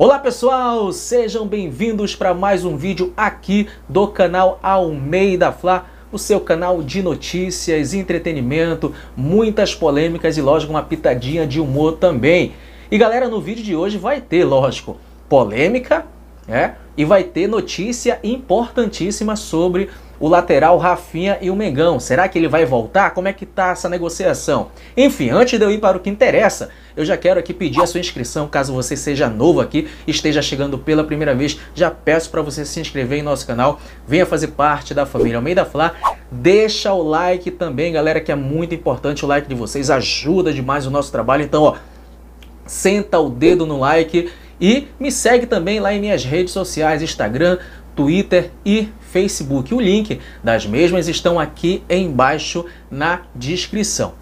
Olá pessoal, sejam bem-vindos para mais um vídeo aqui do canal Almeida Fla, o seu canal de notícias, entretenimento, muitas polêmicas e lógico uma pitadinha de humor também. E galera, no vídeo de hoje vai ter, lógico, polêmica, é, e vai ter notícia importantíssima sobre o lateral Rafinha e o Mengão. Será que ele vai voltar? Como é que tá essa negociação? Enfim, antes de eu ir para o que interessa, eu já quero aqui pedir a sua inscrição, caso você seja novo aqui, esteja chegando pela primeira vez, já peço para você se inscrever em nosso canal, venha fazer parte da família Almeida Flá, deixa o like também, galera, que é muito importante o like de vocês, ajuda demais o nosso trabalho, então, ó, senta o dedo no like e me segue também lá em minhas redes sociais, Instagram, Twitter e Facebook. O link das mesmas estão aqui embaixo na descrição.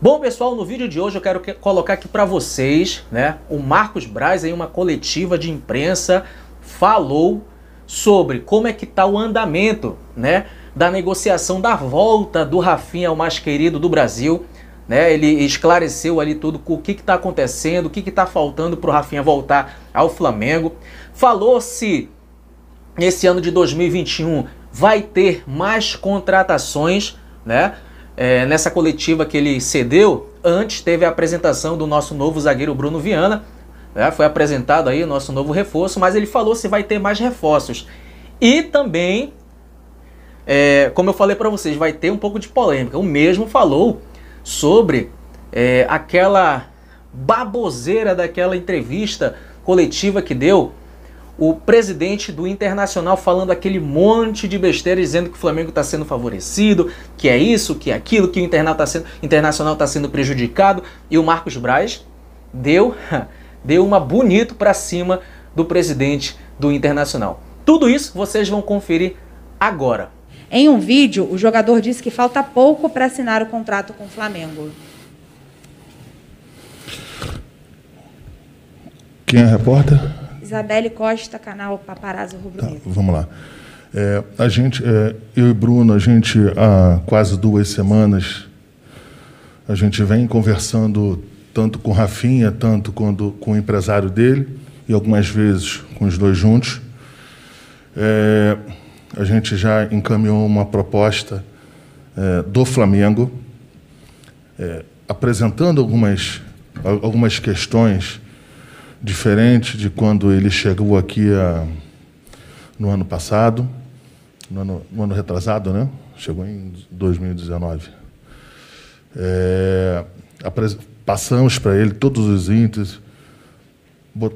Bom, pessoal, no vídeo de hoje eu quero colocar aqui para vocês, né? O Marcos Braz, em uma coletiva de imprensa, falou sobre como é que está o andamento, né? Da negociação da volta do Rafinha, o mais querido do Brasil. Né, ele esclareceu ali tudo o que está acontecendo, o que está faltando para o Rafinha voltar ao Flamengo. Falou-se esse ano de 2021 vai ter mais contratações, né? É, nessa coletiva que ele cedeu, antes teve a apresentação do nosso novo zagueiro Bruno Viana, né? foi apresentado aí o nosso novo reforço, mas ele falou se vai ter mais reforços. E também, é, como eu falei para vocês, vai ter um pouco de polêmica. O mesmo falou sobre é, aquela baboseira daquela entrevista coletiva que deu o presidente do Internacional falando aquele monte de besteira dizendo que o Flamengo está sendo favorecido, que é isso, que é aquilo, que o tá sendo, Internacional está sendo prejudicado. E o Marcos Braz deu, deu uma bonito para cima do presidente do Internacional. Tudo isso vocês vão conferir agora. Em um vídeo, o jogador disse que falta pouco para assinar o contrato com o Flamengo. Quem é a repórter? Isabelle Costa, canal Paparazzo Rubro tá, Negro. Tá, vamos lá. É, a gente, é, eu e Bruno, a gente há quase duas semanas, a gente vem conversando tanto com Rafinha, tanto quando, com o empresário dele e algumas vezes com os dois juntos. É, a gente já encaminhou uma proposta é, do Flamengo, é, apresentando algumas, algumas questões diferente de quando ele chegou aqui a, ah, no ano passado, no ano, no ano, retrasado, né? Chegou em 2019. É, passamos para ele todos os índices,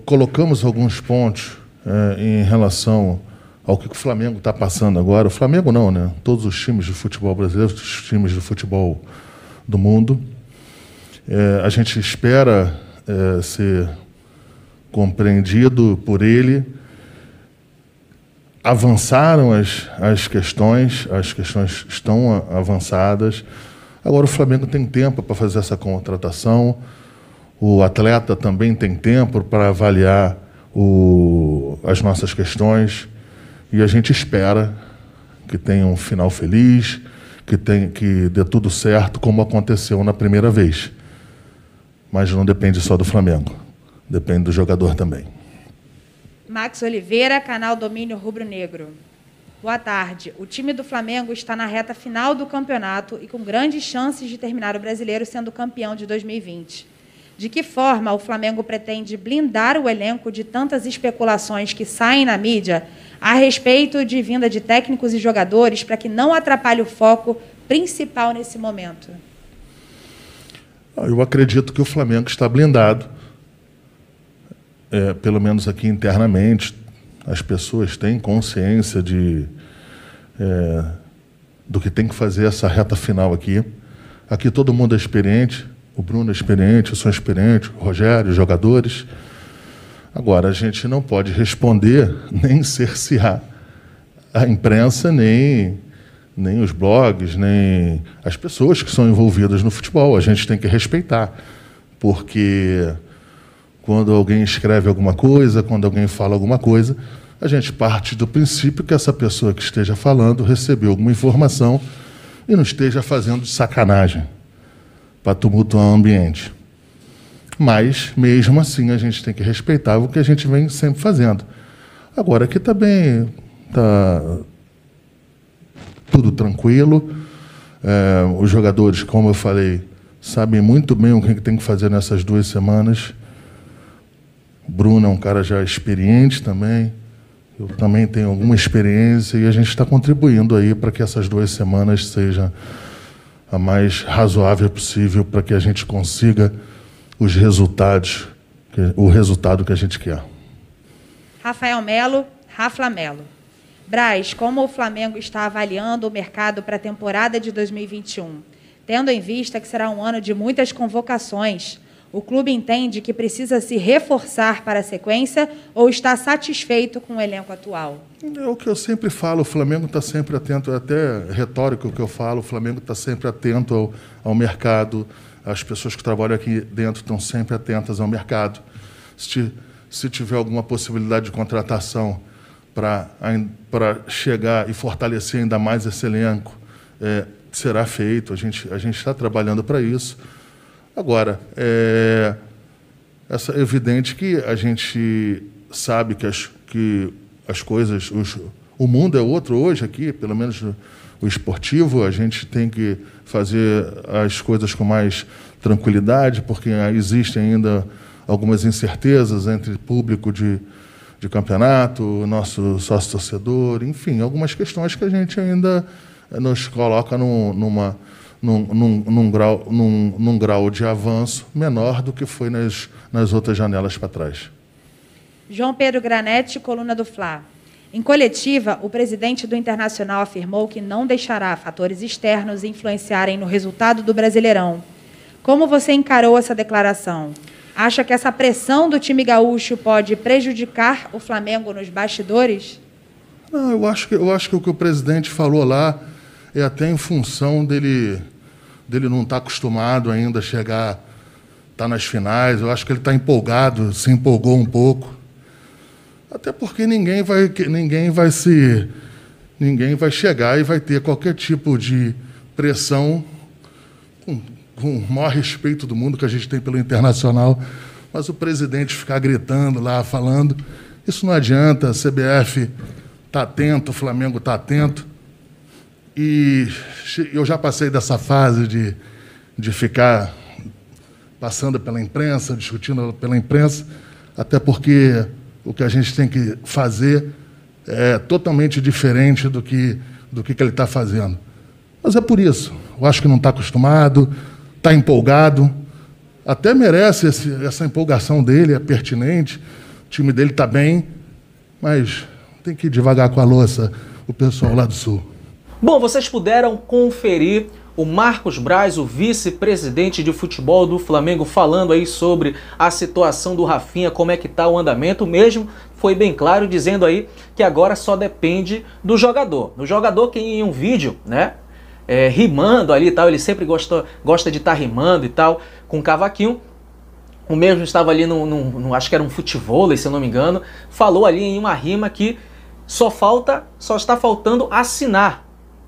colocamos alguns pontos é, em relação ao que o Flamengo está passando agora. O Flamengo não, né? Todos os times de futebol brasileiro, todos os times de futebol do mundo. É, a gente espera é, ser compreendido por ele. Avançaram as, as questões, as questões estão avançadas. Agora o Flamengo tem tempo para fazer essa contratação, o atleta também tem tempo para avaliar o, as nossas questões e a gente espera que tenha um final feliz, que, tenha que dê tudo certo, como aconteceu na primeira vez. Mas não depende só do Flamengo. Depende do jogador também. Max Oliveira, canal Domínio Rubro Negro. Boa tarde. O time do Flamengo está na reta final do campeonato e com grandes chances de terminar o brasileiro sendo campeão de 2020. De que forma o Flamengo pretende blindar o elenco de tantas especulações que saem na mídia a respeito de vinda de técnicos e jogadores para que não atrapalhe o foco principal nesse momento? Ah, eu acredito que o Flamengo está blindado é, pelo menos aqui internamente, as pessoas têm consciência de é, do que tem que fazer essa reta final aqui. Aqui todo mundo é experiente, o Bruno é experiente, eu sou experiente, o Rogério, os jogadores. Agora, a gente não pode responder nem cercear a imprensa, nem, nem os blogs, nem as pessoas que são envolvidas no futebol. A gente tem que respeitar, porque quando alguém escreve alguma coisa, quando alguém fala alguma coisa, a gente parte do princípio que essa pessoa que esteja falando recebeu alguma informação e não esteja fazendo sacanagem para tumultuar o ambiente. Mas, mesmo assim, a gente tem que respeitar o que a gente vem sempre fazendo. Agora, aqui também está tá tudo tranquilo. É, os jogadores, como eu falei, sabem muito bem o que tem que fazer nessas duas semanas. O Bruno é um cara já experiente também. Eu também tenho alguma experiência e a gente está contribuindo aí para que essas duas semanas seja a mais razoável possível para que a gente consiga os resultados, o resultado que a gente quer. Rafael Melo, Rafa Melo. Braz, como o Flamengo está avaliando o mercado para a temporada de 2021, tendo em vista que será um ano de muitas convocações, o clube entende que precisa se reforçar para a sequência ou está satisfeito com o elenco atual? É o que eu sempre falo, o Flamengo está sempre atento, é até retórico o que eu falo, o Flamengo está sempre atento ao, ao mercado, as pessoas que trabalham aqui dentro estão sempre atentas ao mercado. Se, se tiver alguma possibilidade de contratação para chegar e fortalecer ainda mais esse elenco, é, será feito. A gente a está trabalhando para isso. Agora, é é evidente que a gente sabe que as, que as coisas, os, o mundo é outro hoje aqui, pelo menos o esportivo, a gente tem que fazer as coisas com mais tranquilidade, porque existem ainda algumas incertezas entre público de, de campeonato, nosso sócio-torcedor, enfim, algumas questões que a gente ainda nos coloca num, numa num, num, num, grau, num, num grau de avanço menor do que foi nas, nas outras janelas para trás. João Pedro Granetti coluna do Fla. Em coletiva, o presidente do Internacional afirmou que não deixará fatores externos influenciarem no resultado do Brasileirão. Como você encarou essa declaração? Acha que essa pressão do time gaúcho pode prejudicar o Flamengo nos bastidores? Não, eu acho que, eu acho que o que o presidente falou lá é até em função dele dele não estar tá acostumado ainda a chegar, estar tá nas finais. Eu acho que ele está empolgado, se empolgou um pouco. Até porque ninguém vai, ninguém vai se. Ninguém vai chegar e vai ter qualquer tipo de pressão, com, com o maior respeito do mundo que a gente tem pelo internacional, mas o presidente ficar gritando lá, falando, isso não adianta, a CBF está atento, o Flamengo está atento. E eu já passei dessa fase de, de ficar passando pela imprensa, discutindo pela imprensa, até porque o que a gente tem que fazer é totalmente diferente do que, do que, que ele está fazendo. Mas é por isso. Eu acho que não está acostumado, está empolgado, até merece esse, essa empolgação dele, é pertinente, o time dele está bem, mas tem que ir devagar com a louça, o pessoal lá do Sul. Bom, vocês puderam conferir o Marcos Braz, o vice-presidente de futebol do Flamengo, falando aí sobre a situação do Rafinha, como é que tá o andamento mesmo, foi bem claro dizendo aí que agora só depende do jogador. O jogador que em um vídeo, né, é, rimando ali e tal, ele sempre gosta, gosta de estar tá rimando e tal, com cavaquinho, o mesmo estava ali no, no, no acho que era um futebol, se eu não me engano, falou ali em uma rima que só falta, só está faltando assinar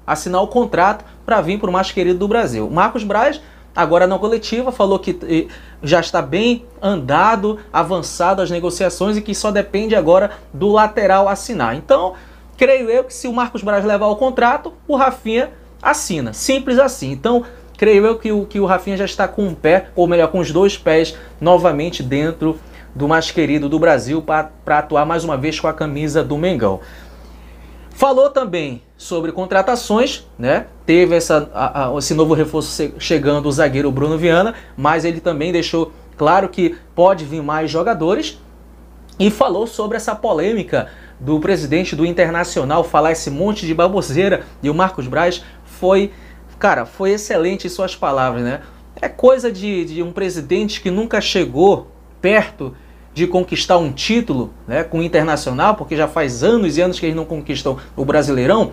assinar o contrato para vir para o mais querido do Brasil. Marcos Braz, agora na coletiva, falou que eh, já está bem andado, avançado as negociações e que só depende agora do lateral assinar. Então, creio eu que se o Marcos Braz levar o contrato, o Rafinha assina. Simples assim. Então, creio eu que o, que o Rafinha já está com um pé, ou melhor, com os dois pés novamente dentro do mais querido do Brasil para atuar mais uma vez com a camisa do Mengão. Falou também sobre contratações, né? Teve essa, a, a, esse novo reforço chegando o zagueiro Bruno Viana, mas ele também deixou claro que pode vir mais jogadores e falou sobre essa polêmica do presidente do Internacional falar esse monte de baboseira e o Marcos Braz foi, cara, foi excelente em suas palavras, né? É coisa de, de um presidente que nunca chegou perto de conquistar um título né, com o Internacional, porque já faz anos e anos que eles não conquistam o Brasileirão.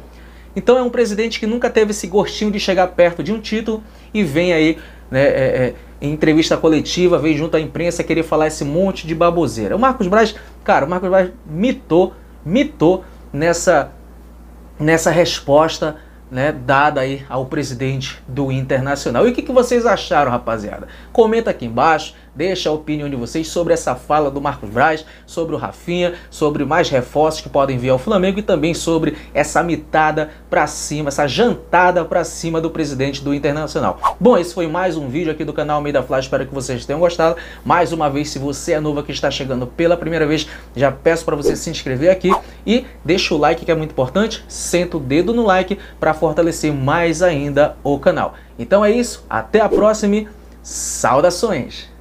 Então é um presidente que nunca teve esse gostinho de chegar perto de um título e vem aí né, é, é, em entrevista coletiva, vem junto à imprensa querer falar esse monte de baboseira. O Marcos Braz, cara, o Marcos Braz mitou, mitou nessa, nessa resposta né, dada aí ao presidente do Internacional. E o que, que vocês acharam, rapaziada? Comenta aqui embaixo Deixa a opinião de vocês sobre essa fala do Marcos Braz, sobre o Rafinha, sobre mais reforços que podem vir ao Flamengo e também sobre essa mitada para cima, essa jantada para cima do presidente do Internacional. Bom, esse foi mais um vídeo aqui do canal Meio da Flash, espero que vocês tenham gostado. Mais uma vez, se você é novo aqui está chegando pela primeira vez, já peço para você se inscrever aqui e deixa o like que é muito importante, senta o dedo no like para fortalecer mais ainda o canal. Então é isso, até a próxima saudações!